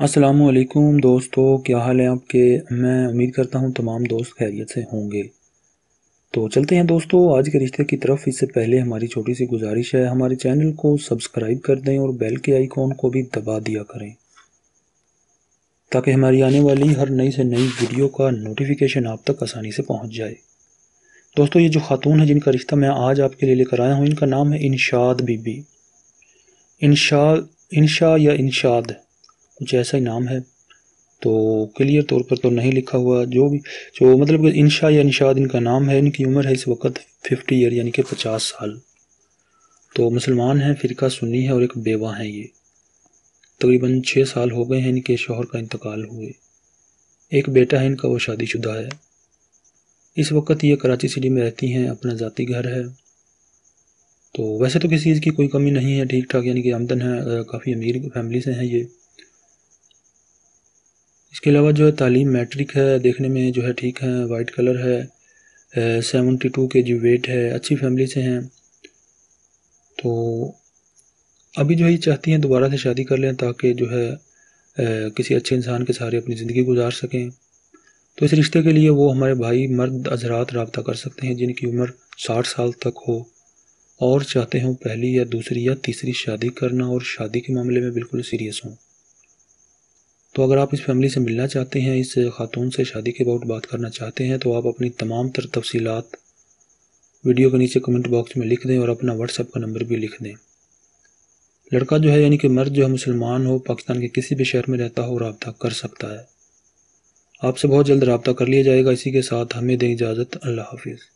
असलकुम दोस्तों क्या हाल है आपके मैं उम्मीद करता हूँ तमाम दोस्त खैरियत से होंगे तो चलते हैं दोस्तों आज के रिश्ते की तरफ इससे पहले हमारी छोटी सी गुजारिश है हमारे चैनल को सब्सक्राइब कर दें और बेल के आइकॉन को भी दबा दिया करें ताकि हमारी आने वाली हर नई से नई वीडियो का नोटिफिकेशन आप तक आसानी से पहुँच जाए दोस्तों ये जो खातून है जिनका रिश्ता मैं आज आपके लिए लेकर आया हूँ इनका नाम है इनशाद बीबी इनशा इनशा या इनशाद कुछ ऐसा ही नाम है तो क्लियर तौर पर तो नहीं लिखा हुआ जो भी जो मतलब इंशा या निशाद इनका नाम है इनकी उम्र है इस वक्त फिफ्टी ईयर यानी कि पचास साल तो मुसलमान हैं फ़िरका सुन्नी है और एक बेवा हैं ये तकरीबन छः साल हो गए हैं इनके शोहर का इंतकाल हुए एक बेटा है इनका वो शादीशुदा है इस वक्त ये कराची सिटी में रहती हैं अपना ज़ाती घर है तो वैसे तो किसी चीज़ की कोई कमी नहीं है ठीक ठाक यानी कि आमदन है काफ़ी अमीर फैमिली से हैं ये इसके अलावा जो है तालीम मैट्रिक है देखने में जो है ठीक है वाइट कलर है seventy two K G wait है अच्छी फैमिली से हैं तो अभी जो है चाहती हैं दोबारा से शादी कर लें ताकि जो है किसी अच्छे इंसान के सहारे अपनी ज़िंदगी गुजार सकें तो इस रिश्ते के लिए वो हमारे भाई मर्द हजरात रबता कर सकते हैं जिनकी उम्र साठ साल तक हो और चाहते हों पहली या दूसरी या तीसरी शादी करना और शादी के मामले में बिल्कुल सीरियस हों तो अगर आप इस फैमिली से मिलना चाहते हैं इस खातून से शादी के अबाउट बात करना चाहते हैं तो आप अपनी तमाम तर तफसीत वीडियो के नीचे कमेंट बॉक्स में लिख दें और अपना व्हाट्सएप का नंबर भी लिख दें लड़का जो है यानी कि मर्द जो है मुसलमान हो पाकिस्तान के किसी भी शहर में रहता हो रबता कर सकता है आपसे बहुत जल्द रबता कर लिया जाएगा इसी के साथ हमें दें इजाज़त अल्लाह हाफिज़